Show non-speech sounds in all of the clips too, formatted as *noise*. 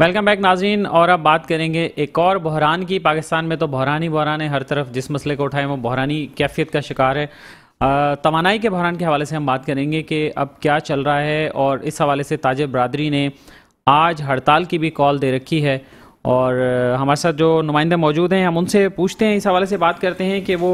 Welcome back नाजीन और अब बात करेंगे एक और बहरान की पाकिस्तान में तो बहरान ही बहरान है हर तरफ जिस मसले को उठाए वो बहरानी कैफियत का शिकार है तोानाई के बहरान के हवाले से हम बात करेंगे कि अब क्या चल रहा है और इस हवाले से ताजर बरदरी ने आज हड़ताल की भी कॉल दे रखी है और हमारे साथ जो नुमाइंदे मौजूद हैं हम उनसे पूछते हैं इस हवाले से बात करते हैं कि वो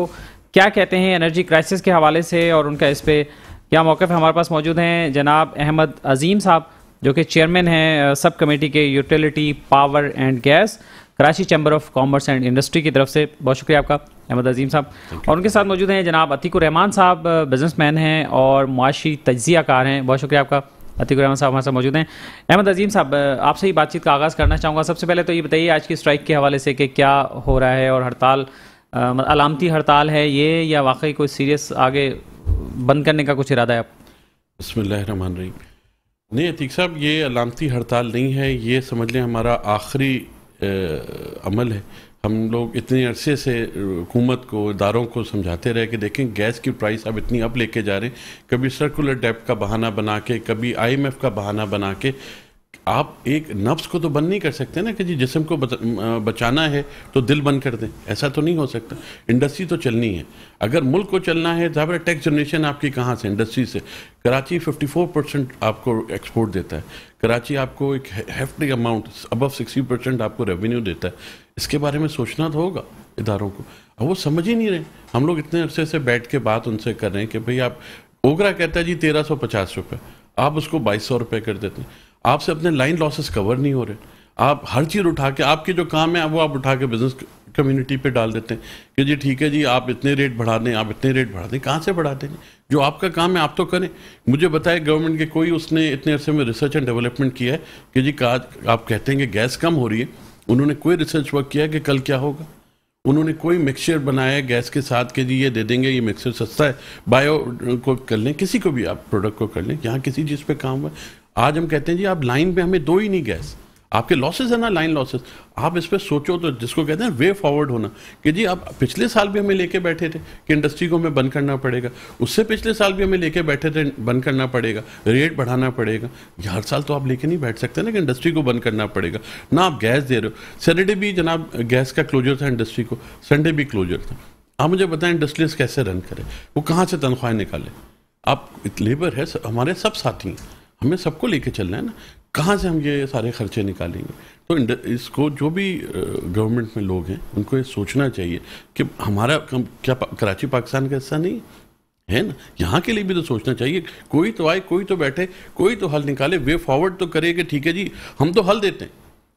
क्या कहते हैं एनर्जी क्राइसिस के हवाले से और उनका इस पर क्या मौक़ हमारे पास मौजूद हैं जनाब अहमद अजीम साहब जो कि चेयरमैन हैं सब कमेटी के utility power and gas Karachi chamber of commerce and industry की तरफ से बहुत शुक्रिया आपका अहमद अजीम साहब और उनके साथ मौजूद हैं जनाब अतीक रहमान साहब बिजनेसमैन हैं और मुआशी तजिया कार हैं बहुत शुक्रिया आपका अतीक रहमान साहब हमारे साथ मौजूद हैं अहमद अजीम साहब आपसे ही बातचीत का आगाज़ करना चाहूँगा सबसे पहले तो ये बताइए आज की स्ट्राइक के हवाले से कि क्या हो रहा है और हड़ताल मतलब अलामती हड़ताल है ये या वाकई कोई सीरियस आगे बंद करने का कुछ इरादा है आप बसमिल नहीं अतीक साहब ये अलामती हड़ताल नहीं है ये समझ लें हमारा आखिरी अमल है हम लोग इतने अरसे से हुकूमत को इदारों को समझाते रहे कि देखें गैस की प्राइस अब इतनी अब लेके जा रहे हैं कभी सर्कुलर डेप का बहाना बना के कभी आईएमएफ का बहाना बना के आप एक नफ्स को तो बंद नहीं कर सकते ना कि जी जिसम को बचाना है तो दिल बंद कर दें ऐसा तो नहीं हो सकता इंडस्ट्री तो चलनी है अगर मुल्क को चलना है ज़ाहिर तो टैक्स जनरेशन आपकी कहाँ से इंडस्ट्री से कराची 54 परसेंट आपको एक्सपोर्ट देता है कराची आपको एक hefty amount above sixty percent आपको रेवेन्यू देता है इसके बारे में सोचना तो होगा इधारों को अब वो समझ ही नहीं रहे हम लोग इतने अरसे से बैठ के बात उनसे कर रहे हैं कि भाई आप ओगरा कहता है जी तेरह सौ पचास रुपये आप उसको बाईस सौ रुपये कर देते हैं आपसे अपने लाइन लॉसेस कवर नहीं हो रहे आप हर चीज़ उठा के आपके जो काम है वो आप उठा के बिजनेस कम्युनिटी पे डाल देते हैं कि जी ठीक है जी आप इतने रेट बढ़ा दें आप इतने रेट बढ़ा दें कहाँ से बढ़ा दें जो आपका काम है आप तो करें मुझे बताए गवर्नमेंट के कोई उसने इतने अरसे में रिसर्च एंड डेवलपमेंट किया है कि जी का आप कहते हैं कि गैस कम हो रही है उन्होंने कोई रिसर्च वर्क किया है कि कल क्या होगा उन्होंने कोई मिक्सचर बनाया गैस के साथ के जी ये दे देंगे ये मिक्सचर सस्ता है बायो को कर लें किसी को भी आप प्रोडक्ट को कर लें यहाँ किसी चीज़ पे काम हुआ आज हम कहते हैं जी आप लाइन पे हमें दो ही नहीं गैस आपके लॉसेस है ना लाइन लॉसेस आप इस पर सोचो तो जिसको कहते हैं वे फॉरवर्ड होना कि जी आप पिछले साल भी हमें लेके बैठे थे कि इंडस्ट्री को हमें बंद करना पड़ेगा उससे पिछले साल भी हमें लेके बैठे थे बंद करना पड़ेगा रेट बढ़ाना पड़ेगा हर साल तो आप लेके नहीं बैठ सकते ना कि इंडस्ट्री को बंद करना पड़ेगा ना आप गैस दे रहे हो सैटरडे भी जनाब गैस का क्लोजर था इंडस्ट्री को संडे भी क्लोजर था आप मुझे बताएं इंडस्ट्रीज कैसे रन करें वो कहाँ से तनख्वाहें निकालें आप लेबर है हमारे सब साथी हैं हमें सबको लेके चलना है ना कहाँ से हम ये सारे खर्चे निकालेंगे तो इसको जो भी गवर्नमेंट में लोग हैं उनको ये सोचना चाहिए कि हमारा क्या कराची पाकिस्तान का हिस्सा नहीं है ना यहाँ के लिए भी तो सोचना चाहिए कोई तो आए कोई तो बैठे कोई तो हल निकाले वे फॉरवर्ड तो करे कि ठीक है जी हम तो हल देते हैं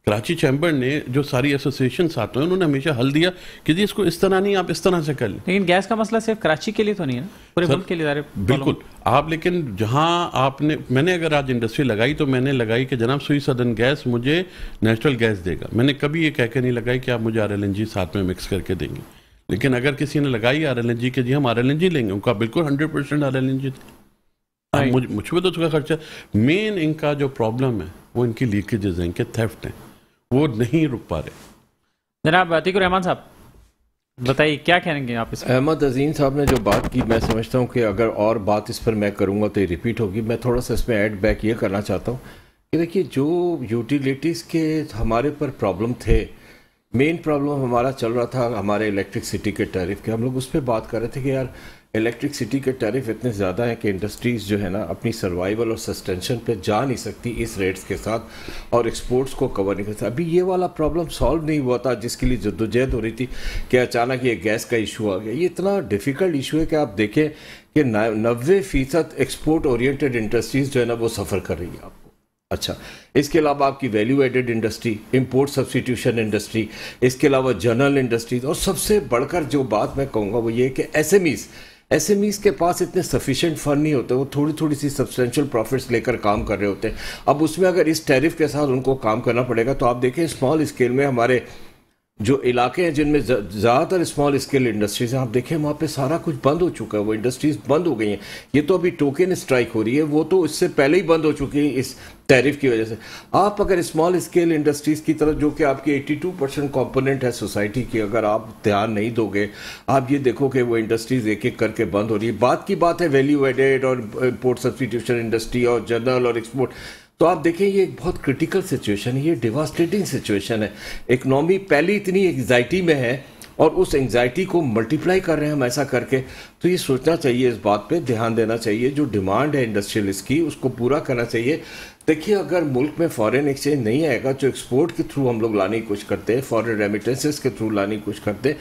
कराची चैम्बर ने जो सारी एसोसिएशन साथ में उन्होंने हमेशा हल दिया कि जी इसको इस तरह नहीं आप इस तरह से कर लें लेकिन गैस का मसला सिर्फ कराची के लिए तो नहीं है पूरे मुल्क के लिए बिल्कुल आप लेकिन जहां आपने मैंने अगर आज इंडस्ट्री लगाई तो मैंने लगाई कि जनाब सुई सदन गैस मुझे नेचुरल गैस देगा मैंने कभी ये कह के नहीं लगाई कि आप मुझे आर साथ में मिक्स करके देंगे लेकिन अगर किसी ने लगाई आर एल के जी हम आर एल लेंगे उनका बिल्कुल हंड्रेड परसेंट आर एल मुझ मुझ पर तो उसका खर्चा मेन इनका जो प्रॉब्लम है वो इनकी लीकेजेज हैं इनके थेफ्ट हैं वो नहीं रुक पा रहे जनाब अतिकुर रहमान साहब बताइए क्या कहेंगे आप इस अहमद अजीम साहब ने जो बात की मैं समझता हूँ कि अगर और बात इस पर मैं करूँगा तो ये रिपीट होगी मैं थोड़ा सा इसमें ऐड बैक ये करना चाहता हूँ कि देखिए जो यूटिलिटीज़ के हमारे पर प्रॉब्लम थे मेन प्रॉब्लम हमारा चल रहा था हमारे सिटी के टैरिफ के हम लोग उस पर बात कर रहे थे कि यार सिटी के टैरिफ इतने ज़्यादा हैं कि इंडस्ट्रीज़ जो है ना अपनी सर्वाइवल और सस्टेंशन पे जा नहीं सकती इस रेट्स के साथ और एक्सपोर्ट्स को कवर नहीं कर सकती अभी ये वाला प्रॉब्लम सॉल्व नहीं हुआ था जिसके लिए जद्दोजहद हो रही थी कि अचानक ये गैस का इशू आ गया ये इतना डिफ़िकल्ट इशू है कि आप देखें कि नब्बे फ़ीसद एक्सपोर्ट ओरिएंटेड इंडस्ट्रीज़ जो है ना वो सफ़र कर रही है आप अच्छा इसके अलावा आपकी value added industry import substitution industry इसके अलावा जनरल इंडस्ट्रीज और सबसे बढ़कर जो बात मैं कहूँगा वो ये कि S M Es S M Es के पास इतने सफिशेंट फंड नहीं होते वो थोड़ी थोड़ी सी सब्सटेंशियल प्रॉफिट्स लेकर काम कर रहे होते हैं अब उसमें अगर इस टैरिफ के साथ उनको काम करना पड़ेगा तो आप देखें स्मॉल स्केल में हमारे जो इलाके हैं जिनमें ज़्यादातर स्मॉल स्केल इंडस्ट्रीज हैं आप देखें वहाँ पे सारा कुछ बंद हो चुका है वो इंडस्ट्रीज बंद हो गई हैं ये तो अभी टोकन स्ट्राइक हो रही है वो तो इससे पहले ही बंद हो चुकी है इस टैरिफ की वजह से आप अगर स्मॉल स्केल इंडस्ट्रीज़ की तरफ जो कि आपकी 82 परसेंट कॉम्पोनेंट है सोसाइटी की अगर आप ध्यान नहीं दोगे आप ये देखो कि वो इंडस्ट्रीज़ एक एक करके बंद हो रही है बात की बात है वैल्यू एडेड और इम्पोर्ट सब्सटीट्यूशन इंडस्ट्री और जनरल और एक्सपोर्ट तो आप देखें ये एक बहुत क्रिटिकल सिचुएशन है ये डिवास्टेटिंग सिचुएशन है इकनॉमी पहले इतनी एंग्जाइटी में है और उस एंगजाइटी को मल्टीप्लाई कर रहे हैं हम ऐसा करके तो ये सोचना चाहिए इस बात पे ध्यान देना चाहिए जो डिमांड है इंडस्ट्रियल इसकी उसको पूरा करना चाहिए देखिए अगर मुल्क में फॉरेन एक्सचेंज नहीं आएगा जो तो एक्सपोर्ट के थ्रू हम लोग लाने की कोशिश करते हैं फॉरेन रेमिटेंसेस के थ्रू लाने की कोशिश करते हैं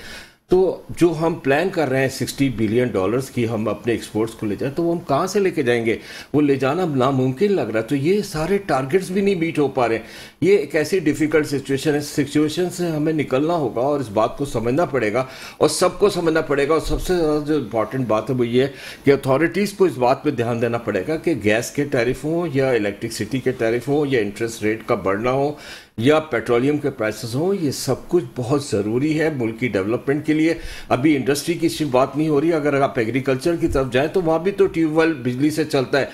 तो जो हम प्लान कर रहे हैं सिक्सटी बिलियन डॉलर्स की हम अपने एक्सपोर्ट्स को ले जाए तो वो हम कहाँ से लेके जाएंगे वो ले जाना नामुमकिन लग रहा है तो ये सारे टारगेट्स भी नहीं बीट हो पा रहे ये एक ऐसी डिफिकल्ट सिचुएशन है सिचुएशन से हमें निकलना होगा और इस बात को समझना पड़ेगा और सबको समझना पड़ेगा और सबसे ज़्यादा जो इंपॉर्टेंट बात है वो ये है कि अथॉरिटीज़ को इस बात पर ध्यान देना पड़ेगा कि गैस के टैरिफ हों या इलेक्ट्रिसिटी के टैरिफ हों या इंटरेस्ट रेट का बढ़ना हो या पेट्रोलियम के प्राइसेस हों ये सब कुछ बहुत ज़रूरी है मुल्क की डेवलपमेंट के लिए अभी इंडस्ट्री की सिर्फ बात नहीं हो रही अगर आप एग्रीकल्चर की तरफ जाए तो वहाँ भी तो ट्यूबवेल बिजली से चलता है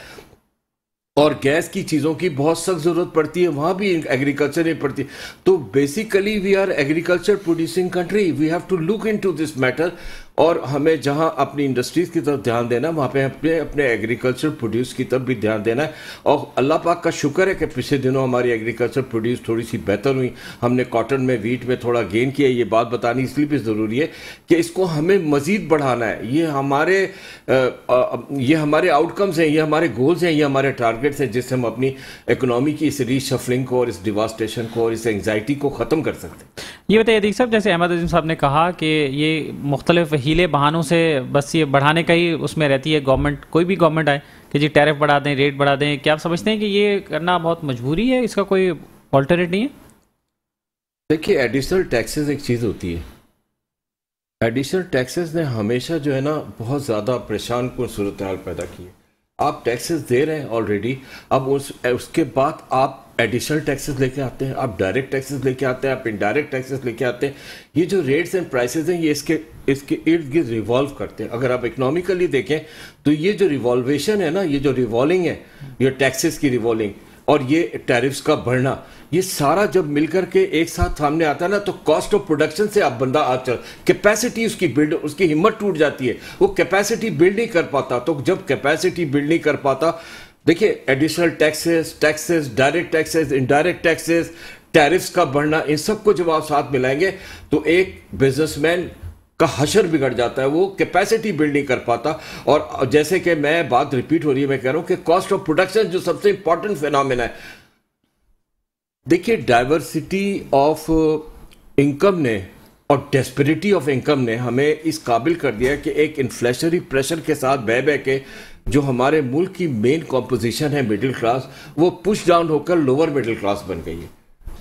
और गैस की चीज़ों की बहुत सख्त ज़रूरत पड़ती है वहाँ भी एग्रीकल्चर नहीं पड़ती है तो basically we are agriculture producing country we have to look into this matter और हमें जहां अपनी इंडस्ट्रीज़ की तरफ ध्यान देना वहां पे अपने अपने एग्रीकल्चर प्रोड्यूस की तरफ भी ध्यान देना है और अल्लाह पाक का शुक्र है कि पिछले दिनों हमारी एग्रीकल्चर प्रोड्यूस थोड़ी सी बेहतर हुई हमने कॉटन में वीट में थोड़ा गेन किया ये बात बतानी इसलिए भी ज़रूरी है कि इसको हमें मज़ीद बढ़ाना है ये हमारे ये हमारे आउटकम्स हैं ये हमारे गोल्स हैं ये हमारे टारगेट्स हैं जिससे हम अपनी इकोनॉमी की इस रीशफलिंग को और इस डिवास्टेशन को और इस एंगजाइटी को ख़त्म कर सकते हैं ये बताइए अदीक साहब जैसे अहमद अजीम साहब ने कहा कि ये मुख्तलिफ हीले बहानों से बस ये बढ़ाने का ही उसमें रहती है गवर्नमेंट कोई भी गवर्नमेंट आए कि जी टैरिफ बढ़ा दें रेट बढ़ा दें क्या आप समझते हैं कि ये करना बहुत मजबूरी है इसका कोई ऑल्टरनेट नहीं है देखिए एडिशनल टैक्सेस एक चीज़ होती है एडिशनल टैक्सेस ने हमेशा जो है ना बहुत ज़्यादा परेशान को सूरत पैदा की है आप टैक्सेस दे रहे हैं ऑलरेडी अब उस उसके बाद आप एडिशनल टैक्सेस लेके आते हैं आप डायरेक्ट टैक्सेस लेके आते हैं आप इनडायरेक्ट टैक्सेस लेके आते हैं ये जो रेट्स एंड प्राइसेस हैं ये इसके इसके इर्द गिर्द रिवॉल्व करते हैं अगर आप इकोनॉमिकली देखें तो ये जो रिवॉल्वेशन है ना ये जो रिवॉल्विंग है ये टैक्सेस की रिवॉल्विंग और ये टैरिफ्स का बढ़ना ये सारा जब मिलकर के एक साथ सामने आता है ना तो कॉस्ट ऑफ प्रोडक्शन से आप बंदा आप चल कैपेसिटी उसकी बिल्ड उसकी हिम्मत टूट जाती है वो कैपेसिटी बिल्ड नहीं कर पाता तो जब कैपेसिटी बिल्ड नहीं कर पाता देखिए additional taxes taxes direct taxes indirect taxes tariffs का बढ़ना इन सबको जब आप साथ मिलाएंगे तो एक बिजनेसमैन का हशर बिगड़ जाता है वो कैपेसिटी बिल्डिंग कर पाता और जैसे कि मैं बात रिपीट हो रही है मैं कह रहा हूं कि कॉस्ट ऑफ प्रोडक्शन जो सबसे इंपॉर्टेंट फिनोमिना है देखिए डाइवर्सिटी ऑफ इनकम ने और डेस्परिटी ऑफ इनकम ने हमें इस काबिल कर दिया कि एक इन्फ्लेशनरी प्रेशर के साथ बह बह के जो हमारे मुल्क की मेन कॉम्पोजिशन है मिडिल क्लास वो पुश डाउन होकर लोअर मिडिल क्लास बन गई है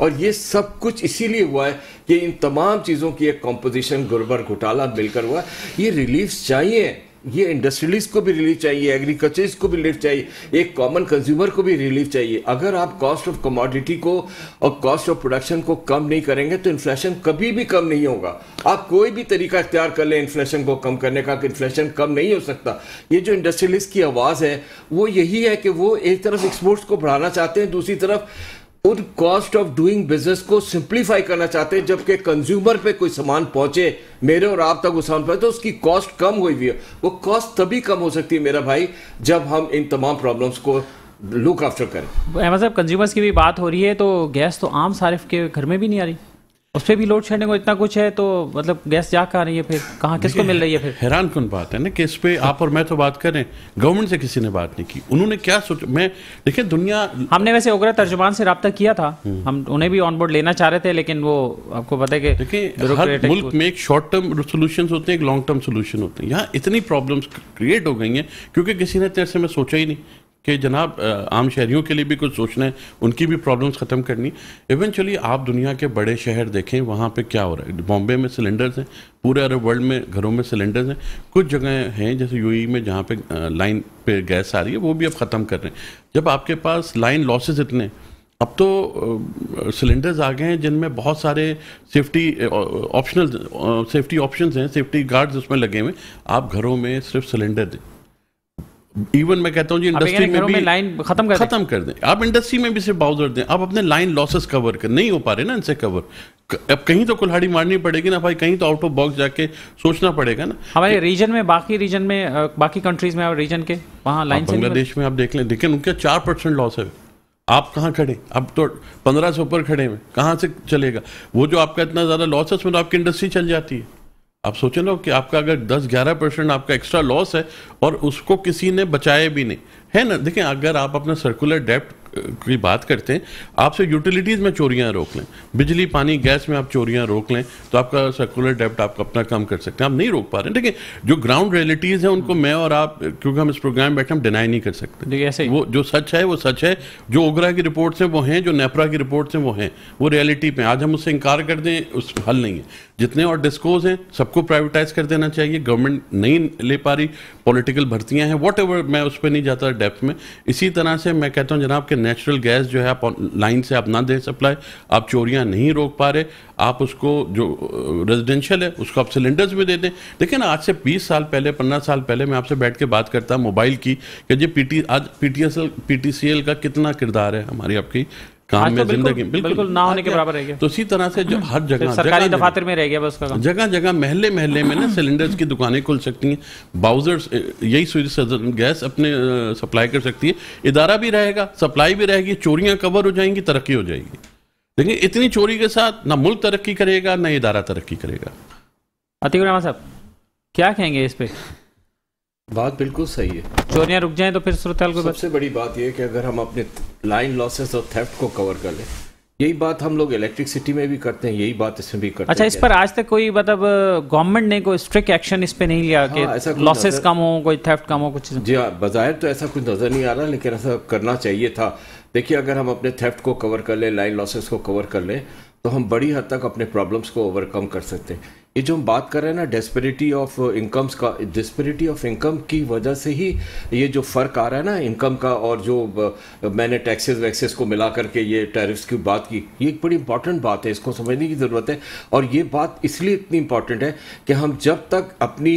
और ये सब कुछ इसीलिए हुआ है कि इन तमाम चीज़ों की एक कॉम्पोजिशन गुरबर घोटाला मिलकर हुआ है ये रिलीफ चाहिए ये इंडस्ट्रियलिस्ट को भी रिलीफ चाहिए एग्रीकल्चरिस्ट को भी रिलीफ चाहिए एक कॉमन कंज्यूमर को भी रिलीफ चाहिए अगर आप कॉस्ट ऑफ कमोडिटी को और कॉस्ट ऑफ प्रोडक्शन को कम नहीं करेंगे तो इन्फ्लेशन कभी भी कम नहीं होगा आप कोई भी तरीका इख्तियार कर लें इन्फ्लेशन को कम करने का कि इन्फ्लेशन कम नहीं हो सकता ये जो इंडस्ट्रियलिस्ट की आवाज़ है वो यही है कि वो एक तरफ एक्सपोर्ट्स को बढ़ाना चाहते हैं दूसरी तरफ उन कॉस्ट ऑफ डूइंग बिजनेस को सिंप्लीफाई करना चाहते हैं जबकि कंज्यूमर पे कोई सामान पहुंचे मेरे और आप तक वो सामान पहुंचे तो उसकी कॉस्ट कम हुई हुई है वो कॉस्ट तभी कम हो सकती है मेरा भाई जब हम इन तमाम प्रॉब्लम्स को लुक आफ्टर करें अहमद साहब कंज्यूमर्स की भी बात हो रही है तो गैस तो आम सारिफ के घर में भी नहीं आ रही उस पर भी लोड शेडिंग इतना कुछ है तो मतलब गैस जा कहाँ रही है फिर कहाँ किसको मिल रही है फिर हैरान कौन बात है ना कि इस पर आप और मैं तो बात करें गवर्नमेंट से किसी ने बात नहीं की उन्होंने क्या सोचा मैं देखिए दुनिया हमने वैसे उग्र तर्जुमान से रबता किया था हम्म। हम उन्हें भी ऑन बोर्ड लेना चाह रहे थे लेकिन वो आपको पता है कि देखिए मुल्क में एक शॉर्ट टर्म सोल्यूशन होते हैं एक लॉन्ग टर्म सोल्यूशन होते हैं यहाँ इतनी प्रॉब्लम क्रिएट हो गई हैं क्योंकि किसी ने तेरे तो अरसे में सोचा ही नहीं कि जनाब आम शहरीों के लिए भी कुछ सोचना है उनकी भी प्रॉब्लम्स ख़त्म करनी इवेंचुअली आप दुनिया के बड़े शहर देखें वहाँ पे क्या हो रहा है बॉम्बे में सिलेंडर्स हैं पूरे अरब वर्ल्ड में घरों में सिलेंडर्स हैं कुछ जगह हैं जैसे यूएई e में जहाँ पे लाइन पे गैस आ रही है वो भी अब ख़त्म कर रहे हैं जब आपके पास लाइन लॉसेज इतने अब तो सिलेंडर्स आ गए हैं जिनमें बहुत सारे सेफ्टी ऑप्शनल सेफ्टी ऑप्शंस हैं सेफ्टी गार्ड्स उसमें लगे हुए आप घरों में सिर्फ सिलेंडर दें इवन मैं कहता हूँ जी इंडस्ट्री में भी लाइन खत्म कर खत्म कर दें आप इंडस्ट्री में भी सिर्फ बाउजर दें आप अपने लाइन लॉसेस कवर कर नहीं हो पा रहे ना इनसे कवर अब कहीं तो कुल्हाड़ी मारनी पड़ेगी ना भाई कहीं तो आउट ऑफ बॉक्स जाके सोचना पड़ेगा ना हमारे रीजन में बाकी रीजन में बाकी कंट्रीज में रीजन के वहाँ लाइन बांग्लादेश में आप देख लें लेकिन उनके चार परसेंट लॉस है आप कहाँ खड़े अब तो पंद्रह से ऊपर खड़े हैं कहाँ से चलेगा वो जो आपका इतना ज़्यादा लॉस है उसमें तो आपकी इंडस्ट्री चल जाती है आप सोचे ना कि आपका अगर 10-11 परसेंट आपका एक्स्ट्रा लॉस है और उसको किसी ने बचाया भी नहीं है ना देखें अगर आप अपना सर्कुलर डेप्ट की बात करते हैं आपसे यूटिलिटीज़ में चोरियाँ रोक लें बिजली पानी गैस में आप चोरियाँ रोक लें तो आपका सर्कुलर डेप्ट आप अपना काम कर सकते हैं आप नहीं रोक पा रहे देखिए जो ग्राउंड रियलिटीज़ हैं उनको मैं और आप क्योंकि हम इस प्रोग्राम में बैठे हम डिनाई नहीं कर सकते ऐसे वो जो सच है वो सच है जो ओगरा की रिपोर्ट्स हैं वो हैं जो नेपरा की रिपोर्ट्स हैं वो हैं वो रियलिटी पे आज हम उससे इंकार कर दें उस हल नहीं है जितने और डिस्कोज हैं सबको प्राइवेटाइज कर देना चाहिए गवर्नमेंट नहीं ले पा रही पॉलिटिकल भर्तियाँ हैं वॉट मैं उस पर नहीं जाता डेप्थ में इसी तरह से मैं कहता हूँ जनाब के नेचुरल गैस जो है आप लाइन से आप ना दे सप्लाई आप चोरियां नहीं रोक पा रहे आप उसको जो रेजिडेंशियल है उसको आप सिलेंडर्स में दे दें लेकिन आज से 20 साल पहले पंद्रह साल पहले मैं आपसे बैठ के बात करता मोबाइल की कि जी पी आज पी टी का कितना किरदार है हमारी आपकी काम में तो जिंदगी बिल्कुल, ना होने के बराबर रह तो इसी तरह से जो हर जगह सरकारी दफातर में रह गया बस जगह जगह महल्ले महल्ले में ना सिलेंडर्स की दुकानें खुल सकती हैं बाउजर्स यही सूर्य गैस अपने सप्लाई कर सकती है इदारा भी रहेगा सप्लाई भी रहेगी चोरियां कवर हो जाएंगी तरक्की हो जाएगी लेकिन इतनी चोरी के साथ ना मुल्क तरक्की करेगा ना इदारा तरक्की करेगा अतिक साहब क्या कहेंगे इस पर बात बिल्कुल सही है चोरियां रुक जाएं तो फिर सूरत को सबसे बड़ी बात यह है कि अगर हम अपने लाइन लॉसेस और थेफ्ट को कवर कर लें यही बात हम लोग इलेक्ट्रिसिटी में भी करते हैं यही बात इसमें भी करते अच्छा इस पर आज तक कोई मतलब गवर्नमेंट ने कोई स्ट्रिक्ट एक्शन इस पर नहीं लिया हाँ, कि लॉसेस कम हो कोई थेफ्ट कम हो कुछ जी हाँ बाज़ाहिर तो ऐसा कुछ नज़र नहीं आ रहा लेकिन ऐसा करना चाहिए था देखिए अगर हम अपने थेफ्ट को कवर कर लें लाइन लॉसेस को कवर कर लें तो हम बड़ी हद तक अपने प्रॉब्लम्स को ओवरकम कर सकते हैं ये जो हम बात कर रहे हैं ना डेस्पेरिटी ऑफ इनकम्स का डेस्पेरिटी ऑफ इनकम की वजह से ही ये जो फ़र्क आ रहा है ना इनकम का और जो uh, मैंने टैक्सेस वैक्सेस को मिला करके ये टैरिफ्स की बात की ये एक बड़ी इंपॉर्टेंट बात है इसको समझने की ज़रूरत है और ये बात इसलिए इतनी इंपॉर्टेंट है कि हम जब तक अपनी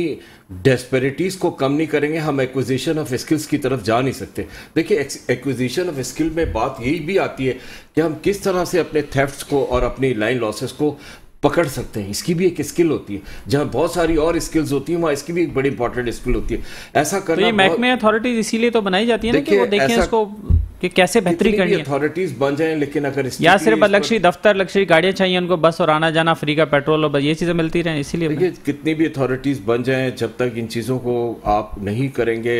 डेस्पेरिटीज़ को कम नहीं करेंगे हम एक्विजिशन ऑफ स्किल्स की तरफ जा नहीं सकते देखिए एक्विजिशन ऑफ स्किल में बात यही भी आती है कि हम किस तरह से अपने थेफ्ट्स को और अपनी लाइन लॉसेस को पकड़ सकते हैं इसकी भी एक स्किल होती है जहाँ बहुत सारी और स्किल्स होती हैं वहाँ इसकी भी एक बड़ी इंपॉर्टेंट स्किल होती है ऐसा करना तो ये मैक में अथॉरिटीज इसीलिए तो बनाई जाती है ना कि वो देखें इसको कि कैसे बेहतरी करनी है अथॉरिटीज बन जाएं लेकिन अगर या सिर्फ लक्ष्य दफ्तर लक्ष्य गाड़ियां चाहिए उनको बस और आना जाना फ्री का पेट्रोल और ये चीज़ें मिलती रहें इसीलिए कितनी भी अथॉरिटीज बन जाए जब तक इन चीज़ों को आप नहीं करेंगे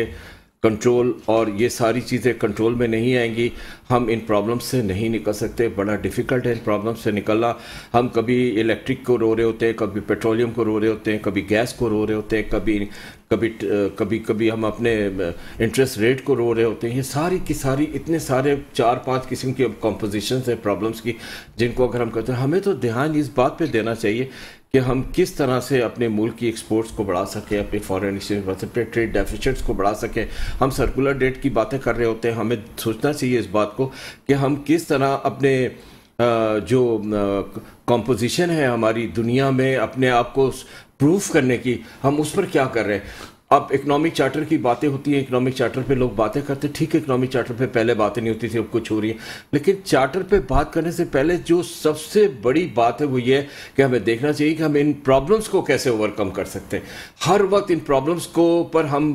कंट्रोल और ये सारी चीज़ें कंट्रोल में नहीं आएंगी हम इन प्रॉब्लम से नहीं निकल सकते बड़ा डिफ़िकल्ट है इन प्रॉब्लम से निकलना हम कभी इलेक्ट्रिक को रो रहे होते हैं कभी पेट्रोलियम को रो रहे होते हैं कभी गैस को रो रहे होते हैं कभी कभी कभी कभी हम अपने इंटरेस्ट रेट को रो रहे होते हैं ये सारी की सारी इतने सारे चार पांच किस्म के कॉम्पोजिशन है प्रॉब्लम्स की जिनको अगर हम करते हैं हमें तो ध्यान इस बात पर देना चाहिए कि हम किस तरह से अपने मुल्क की एक्सपोर्ट्स को बढ़ा सकें अपने फॉरेन एक्सचेंज बढ़ा ट्रेड डेफिशिएट्स को बढ़ा सकें हम सर्कुलर डेट की बातें कर रहे होते हैं हमें सोचना चाहिए इस बात को कि हम किस तरह अपने जो कंपोजिशन है हमारी दुनिया में अपने आप को प्रूफ करने की हम उस पर क्या कर रहे हैं अब इकोनॉमिक चार्टर की बातें होती हैं इकोनॉमिक चार्टर पे लोग बातें करते हैं ठीक है इकोनॉमिक चार्टर पे पहले बातें नहीं होती थी अब कुछ हो रही है लेकिन चार्टर पे बात करने से पहले जो सबसे बड़ी बात है वो ये है कि हमें देखना चाहिए कि हम इन प्रॉब्लम्स को कैसे ओवरकम कर सकते हैं हर वक्त इन प्रॉब्लम्स को पर हम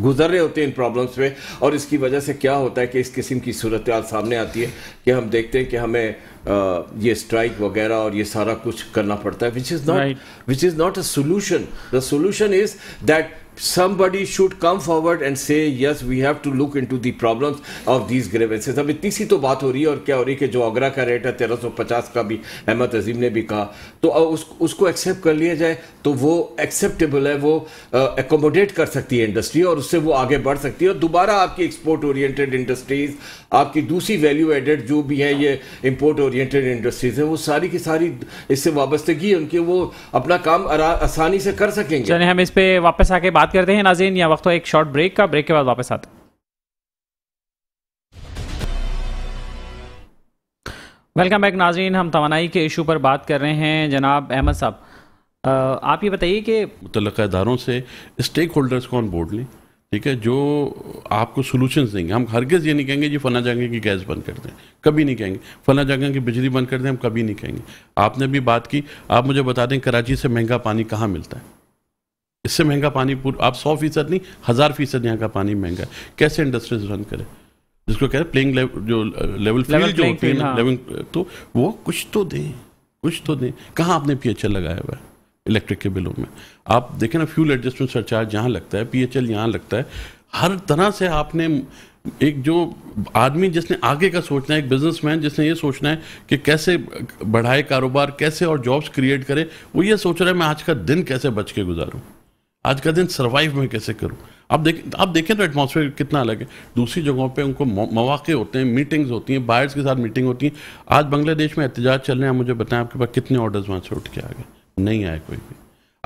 गुजर रहे होते हैं इन प्रॉब्लम्स पे और इसकी वजह से क्या होता है कि इस किस्म की सूरत सामने आती है कि हम देखते हैं कि हमें ये स्ट्राइक वगैरह और ये सारा कुछ करना पड़ता है which is not which is not a solution the solution is that somebody should come forward and say yes we have to look into the problems of these grievances अब इतनी सी तो बात हो रही है और क्या हो रही है कि जो आगरा का रेट है 1350 का भी अहमद अजीम ने भी कहा तो उस, उसको एक्सेप्ट कर लिया जाए तो वो एक्सेप्टेबल है वो एकोमोडेट कर सकती है इंडस्ट्री और उससे वो आगे बढ़ सकती है और दोबारा आपकी एक्सपोर्ट ओरिएंटेड इंडस्ट्रीज आपकी दूसरी वैल्यू एडेड जो भी हैं ये इम्पोर्ट ओरिएंटेड इंडस्ट्रीज हैं वो सारी की सारी इससे वाबस्तगी उनके वो अपना काम आसानी से कर सकेंगे हम इस पर वापस आके बात करते हैं नाजीन या वक्त एक शॉर्ट ब्रेक का ब्रेक के बाद वापस आते वेलकम बैक नाजीन हम तोानाई के इशू पर बात कर रहे हैं जनाब अहमद साहब आप ये बताइए कि मुतल इदारों से स्टेक होल्डर्स को ऑन बोर्ड लें ठीक है जो आपको सोल्यूशन देंगे हम हरगज़ ये नहीं कहेंगे जी फना जगह की गैस बंद कर दें कभी नहीं कहेंगे फना जगह की बिजली बंद कर दें हम कभी नहीं कहेंगे आपने भी बात की आप मुझे बता दें कराची से महंगा पानी कहाँ मिलता है इससे महंगा पानी आप सौ फीसद नहीं हज़ार फीसद यहाँ का पानी महंगा है कैसे इंडस्ट्रीज रन करें जिसको कह रहे हैं प्लेइंग लेव, जो लेवल uh, फील्ड जो होती है हाँ। तो वो कुछ तो दें कुछ तो दें कहाँ आपने पी एच एल लगाया हुआ है इलेक्ट्रिक के बिलों में आप देखें ना फ्यूल एडजस्टमेंट सरचार्ज यहाँ लगता है पी एच एल यहाँ लगता है हर तरह से आपने एक जो आदमी जिसने आगे का सोचना है एक बिजनेसमैन जिसने ये सोचना है कि कैसे बढ़ाए कारोबार कैसे और जॉब्स क्रिएट करे वो ये सोच रहा है मैं आज का दिन कैसे बच के गुजारूँ आज का दिन सर्वाइव में कैसे करूँ आप देख आप देखें तो एटमोसफेयर कितना अलग है दूसरी जगहों पे उनको मौाक़े होते हैं मीटिंग्स होती हैं बायर्स के साथ मीटिंग होती हैं आज बांग्लादेश में एहतजाज चल रहे हैं मुझे बताएं आपके पास कितने ऑर्डर्स वहाँ से उठ के आ गए नहीं आए कोई भी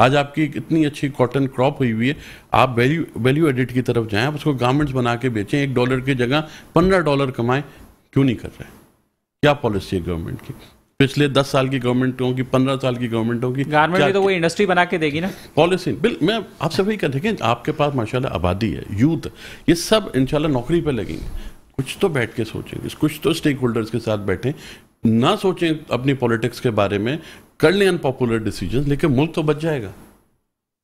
आज आपकी इतनी अच्छी कॉटन क्रॉप हुई हुई है आप वैल्यू वैल्यू एडिट की तरफ जाएं आप उसको गारमेंट्स बना के बेचें एक डॉलर की जगह पंद्रह डॉलर कमाएं क्यों नहीं कर रहे क्या पॉलिसी है गवर्नमेंट की पिछले दस साल की गवर्नमेंटों की पंद्रह साल की गवर्नमेंटों की गवर्नमेंट तो वो इंडस्ट्री बना के देगी ना पॉलिसी बिल मैं आपसे वही कह देखें आपके पास माशाल्लाह आबादी है यूथ ये सब इंशाल्लाह नौकरी पे लगेंगे कुछ तो बैठ के सोचेंगे कुछ तो स्टेक होल्डर्स के साथ बैठे ना सोचें अपनी पॉलिटिक्स के बारे में कर लें अनपॉपुलर डिसीजन लेकिन मुल्क तो बच जाएगा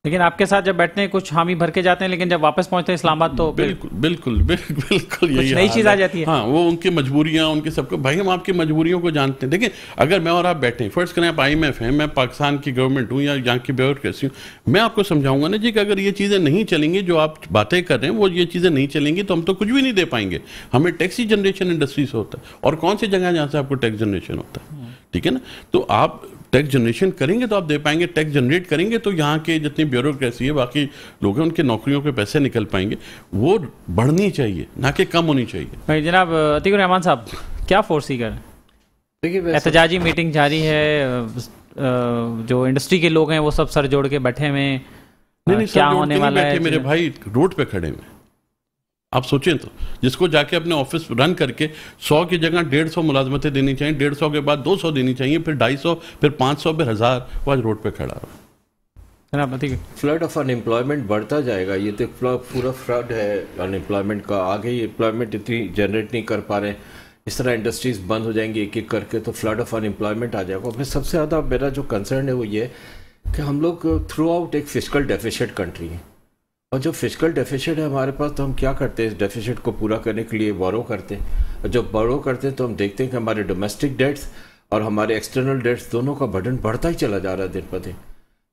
लेकिन आपके साथ जब बैठते हैं कुछ हामी भर के जाते हैं लेकिन जब वापस पहुंचते हैं इस्लामाबाद तो बिल्कुल बिल्कुल *laughs* बिल्कुल, बिल्कुल यही नई चीज आ जाती है हाँ वो उनकी मजबूरियां उनके सबको भाई हम आपकी मजबूरियों को जानते हैं देखिए अगर मैं और आप बैठे हैं फर्स्ट करें आप आई एम हैं मैं पाकिस्तान की गवर्नमेंट हूँ या यहाँ की ब्यूरोक्रेसी हूँ मैं आपको समझाऊंगा ना जी कि अगर ये चीज़ें नहीं चलेंगी जो आप बातें कर रहे हैं वो ये चीज़ें नहीं चलेंगी तो हम तो कुछ भी नहीं दे पाएंगे हमें टैक्सी जनरेशन इंडस्ट्री से होता है और कौन सी जगह जहाँ से आपको टैक्स जनरेशन होता है ठीक है ना तो आप टैक्स जनरेशन करेंगे तो आप दे पाएंगे टैक्स जनरेट करेंगे तो यहाँ के जितनी ब्यूरोक्रेसी है बाकी लोग हैं उनके नौकरियों के पैसे निकल पाएंगे वो बढ़नी चाहिए ना कि कम होनी चाहिए भाई जनाब अतीक रहमान साहब क्या फोर्सी कर देखिए एहतजाजी मीटिंग जारी है जो इंडस्ट्री के लोग हैं वो सब सर जोड़ के बैठे हुए नहीं, नहीं, क्या होने वाला है मेरे भाई रोड पे खड़े हुए आप सोचें तो जिसको जाके अपने ऑफिस रन करके सौ की जगह डेढ़ सौ मुलाजमतें देनी चाहिए डेढ़ सौ के बाद दो सौ देनी चाहिए फिर ढाई सौ फिर पाँच सौ फिर हज़ार वो आज रोड पे खड़ा है फ्लड ऑफ अनएम्प्लॉयमेंट बढ़ता जाएगा ये तो पूरा फ्लड है अनएम्प्लॉयमेंट का आगे ही एम्प्लॉयमेंट इतनी जनरेट नहीं कर पा रहे इस तरह इंडस्ट्रीज बंद हो जाएंगी एक एक करके तो फ्लड ऑफ अनएम्प्लॉयमेंट आ जाएगा उसमें सबसे ज़्यादा मेरा जो कंसर्न है वो ये कि हम लोग थ्रू आउट एक फिजिकल डेफिशिएट कंट्री है और जो फिजिकल डेफिशिट है हमारे पास तो हम क्या करते हैं इस डेफिशिट को पूरा करने के लिए बोरो करते हैं और जब बोरो करते हैं तो हम देखते हैं कि हमारे डोमेस्टिक डेट्स और हमारे एक्सटर्नल डेट्स दोनों का बर्डन बढ़ता ही चला जा रहा है दिन ब दिन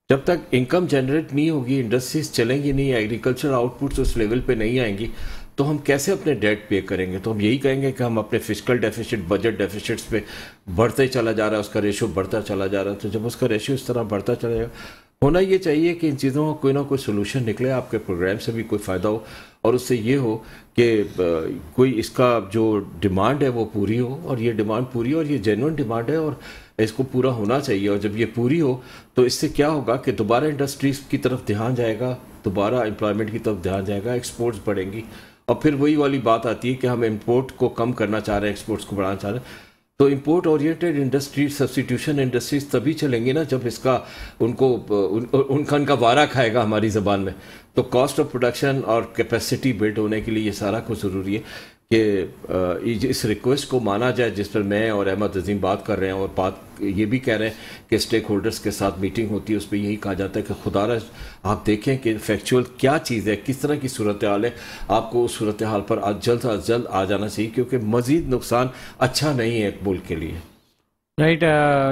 जब तक इनकम जनरेट नहीं होगी इंडस्ट्रीज चलेंगी नहीं एग्रीकल्चर आउटपुट्स उस लेवल पे नहीं आएंगी तो हम कैसे अपने डेट पे करेंगे तो हम यही कहेंगे कि हम अपने फिजिकल डेफिसिट बजट डेफिसिट्स पे बढ़ते ही चला जा रहा है उसका रेशियो बढ़ता चला जा रहा है तो जब उसका रेशियो इस तरह बढ़ता चला जाएगा होना ये चाहिए कि इन चीज़ों का कोई ना कोई सोल्यूशन निकले आपके प्रोग्राम से भी कोई फ़ायदा हो और उससे ये हो कि कोई इसका जो डिमांड है वो पूरी हो और ये डिमांड पूरी हो और ये जेनुअन डिमांड है और इसको पूरा होना चाहिए और जब ये पूरी हो तो इससे क्या होगा कि दोबारा इंडस्ट्रीज की तरफ ध्यान जाएगा दोबारा एम्प्लॉयमेंट की तरफ ध्यान जाएगा एक्सपोर्ट्स बढ़ेंगी और फिर वही वाली बात आती है कि हम इम्पोर्ट को कम करना चाह रहे हैं एक्सपोर्ट्स को बढ़ाना चाह रहे हैं तो import oriented industry substitution industries तभी चलेंगी ना जब इसका उनको उन, उनका उनका वारा खाएगा हमारी ज़बान में तो कॉस्ट ऑफ प्रोडक्शन और कैपेसिटी बिल्ड होने के लिए ये सारा कुछ ज़रूरी है कि इस रिक्वेस्ट को माना जाए जिस पर मैं और अहमद अजीम बात कर रहे हैं और बात ये भी कह रहे हैं कि स्टेक होल्डर्स के साथ मीटिंग होती है उस पर यही कहा जाता है कि खुदा आप देखें कि फैक्चुअल क्या चीज़ है किस तरह की सूरत हाल है आपको उस सूरत हाल पर आज जल्द से जल्द आ जाना चाहिए क्योंकि मज़ीद नुकसान अच्छा नहीं है एक मुल्क के लिए राइट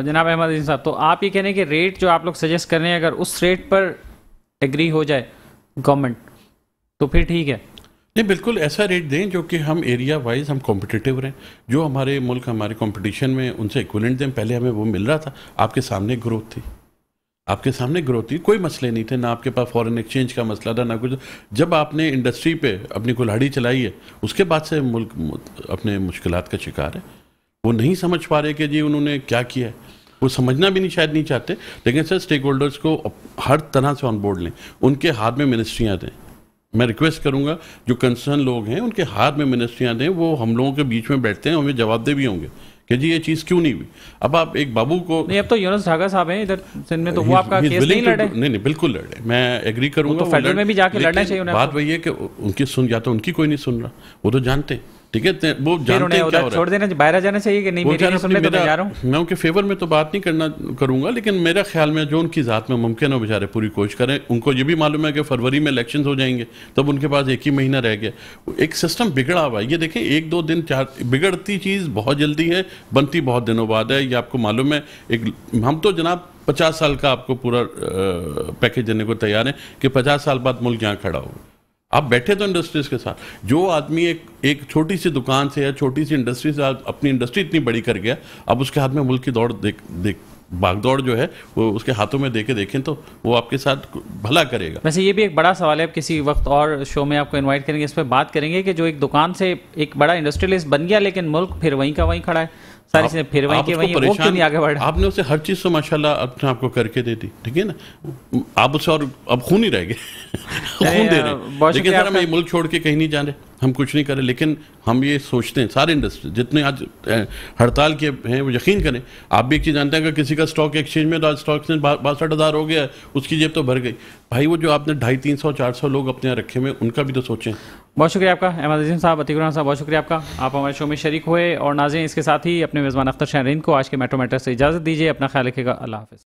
जनाब अहमद अजीम साहब तो आप ये कह रहे हैं कि रेट जो आप लोग सजेस्ट कर रहे हैं अगर उस रेट पर एग्री हो जाए गवर्नमेंट तो फिर ठीक है नहीं बिल्कुल ऐसा रेट दें जो कि हम एरिया वाइज हम कॉम्पिटिटिव रहें जो हमारे मुल्क हमारे कॉम्पिटिशन में उनसे इक्वलेंट दें पहले हमें वो मिल रहा था आपके सामने ग्रोथ थी आपके सामने ग्रोथ थी कोई मसले नहीं थे ना आपके पास फॉरेन एक्सचेंज का मसला था ना कुछ जब आपने इंडस्ट्री पे अपनी कुल्हाड़ी चलाई है उसके बाद से मुल्क अपने मुश्किल का शिकार है वो नहीं समझ पा रहे कि जी उन्होंने क्या किया है वो समझना भी नहीं शायद नहीं चाहते लेकिन सर स्टेक होल्डर्स को हर तरह से ऑन बोर्ड लें उनके हाथ में मिनिस्ट्रियाँ दें मैं रिक्वेस्ट करूंगा जो कंसर्न लोग हैं उनके हाथ में मिनिस्ट्रियाँ दें वो हम लोगों के बीच में बैठते हैं हमें जवाब दे भी होंगे कि जी ये चीज़ क्यों नहीं हुई अब आप एक बाबू को नहीं अब तो यूनस ढाका साहब हैं इधर सिंध में तो वो आपका केस नहीं लड़े नहीं नहीं बिल्कुल लड़े मैं एग्री तो करूंगा तो फेडरल में भी जाके लड़ना चाहिए बात वही है कि उनकी सुन या तो उनकी कोई नहीं सुन रहा वो तो जानते हैं ठीक है वो जानते हैं क्या हो रहा छोड़ देना बाहर जाना चाहिए कि नहीं मेरी सुनने तो जा रहा हूं मैं उनके फेवर में तो बात नहीं करना करूंगा लेकिन मेरा ख्याल में जो उनकी ज़ात में मुमकिन हो बेचारे पूरी कोशिश करें उनको ये भी मालूम है कि फरवरी में इलेक्शन हो जाएंगे तब उनके पास एक ही महीना रह गया एक सिस्टम बिगड़ा हुआ है ये देखें एक दो दिन चार बिगड़ती चीज़ बहुत जल्दी है बनती बहुत दिनों बाद है ये आपको मालूम है एक हम तो जनाब पचास साल का आपको पूरा पैकेज देने को तैयार है कि पचास साल बाद मुल्क यहाँ खड़ा होगा आप बैठे तो इंडस्ट्रीज के साथ जो आदमी एक एक छोटी सी दुकान से या छोटी सी इंडस्ट्री से अपनी इंडस्ट्री इतनी बड़ी कर गया अब उसके हाथ में मुल्क की दौड़ देख देख भागदौड़ जो है वो उसके हाथों में देखे देखें तो वो आपके साथ भला करेगा वैसे ये भी एक बड़ा सवाल है किसी वक्त और शो में आपको इनवाइट करेंगे इस पर बात करेंगे कि जो एक दुकान से एक बड़ा इंडस्ट्रियलिस्ट बन गया लेकिन मुल्क फिर वहीं का वहीं खड़ा है सारी चीजें फिर वहीं के वहीं वो क्यों नहीं आगे बढ़ा आपने उसे हर चीज से माशाल्लाह अपने आप को करके दे दी ठीक है ना आप उसे और अब खून ही रह गए *laughs* खून दे रहे लेकिन सर हम ये मुल्क छोड़ के कहीं नहीं जा रहे हम कुछ नहीं करें लेकिन हम ये सोचते हैं सारे इंडस्ट्री जितने आज हड़ताल के हैं वो यकीन करें आप भी एक चीज़ जानते हैं अगर किसी का स्टॉक एक्सचेंज में तो आज स्टॉक एक्सचेंज बासठ हज़ार हो गया उसकी जेब तो भर गई भाई वो जो आपने ढाई तीन सौ चार सौ लोग अपने यहाँ रखे हुए उनका भी तो सोचें बहुत शुक्रिया आपका अहमद अजीम साहब अतिकुरान साहब बहुत शुक्रिया आपका आप हमारे शो में शरीक हुए और नाजें इसके साथ ही अपने मेज़बान अख्तर शहरीन को आज के मेट्रो मेटर से इजाज़त दीजिए अपना ख्याल रखेगा अल्लाह हाफ़